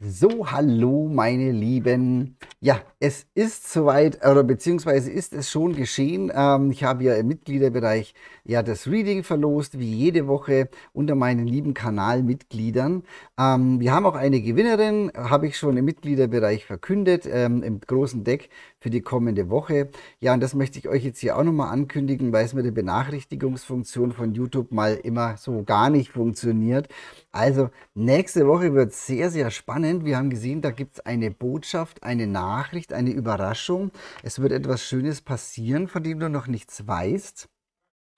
So, hallo meine Lieben. Ja, es ist soweit, oder beziehungsweise ist es schon geschehen. Ähm, ich habe ja im Mitgliederbereich ja das Reading verlost, wie jede Woche unter meinen lieben Kanalmitgliedern. Ähm, wir haben auch eine Gewinnerin, habe ich schon im Mitgliederbereich verkündet, ähm, im großen Deck für die kommende Woche. Ja, und das möchte ich euch jetzt hier auch nochmal ankündigen, weil es mit der Benachrichtigungsfunktion von YouTube mal immer so gar nicht funktioniert. Also nächste Woche wird sehr, sehr spannend. Wir haben gesehen, da gibt es eine Botschaft, eine Nachricht, eine Überraschung. Es wird etwas Schönes passieren, von dem du noch nichts weißt.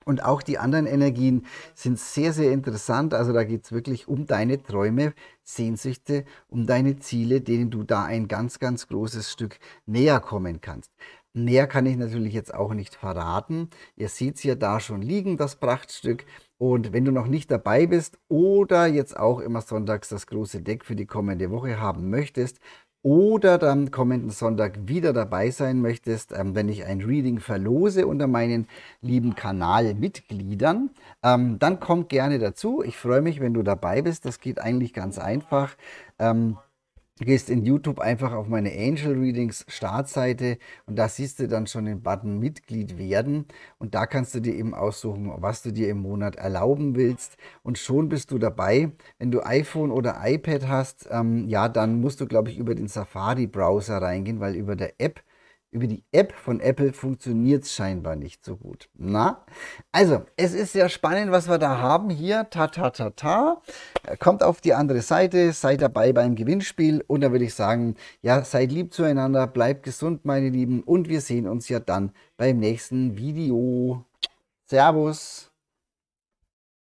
Und auch die anderen Energien sind sehr, sehr interessant. Also da geht es wirklich um deine Träume, Sehnsüchte, um deine Ziele, denen du da ein ganz, ganz großes Stück näher kommen kannst. Näher kann ich natürlich jetzt auch nicht verraten. Ihr seht es ja da schon liegen, das Prachtstück. Und wenn du noch nicht dabei bist oder jetzt auch immer sonntags das große Deck für die kommende Woche haben möchtest, oder dann kommenden Sonntag wieder dabei sein möchtest, ähm, wenn ich ein Reading verlose unter meinen lieben Kanalmitgliedern, ähm, dann komm gerne dazu. Ich freue mich, wenn du dabei bist. Das geht eigentlich ganz einfach. Ähm, Du gehst in YouTube einfach auf meine Angel Readings Startseite und da siehst du dann schon den Button Mitglied werden und da kannst du dir eben aussuchen, was du dir im Monat erlauben willst und schon bist du dabei. Wenn du iPhone oder iPad hast, ähm, ja, dann musst du, glaube ich, über den Safari-Browser reingehen, weil über der App über die App von Apple funktioniert es scheinbar nicht so gut. Na, also es ist sehr spannend, was wir da haben hier. Ta ta ta ta. Äh, kommt auf die andere Seite, seid dabei beim Gewinnspiel und da würde ich sagen, ja, seid lieb zueinander, bleibt gesund, meine Lieben, und wir sehen uns ja dann beim nächsten Video. Servus.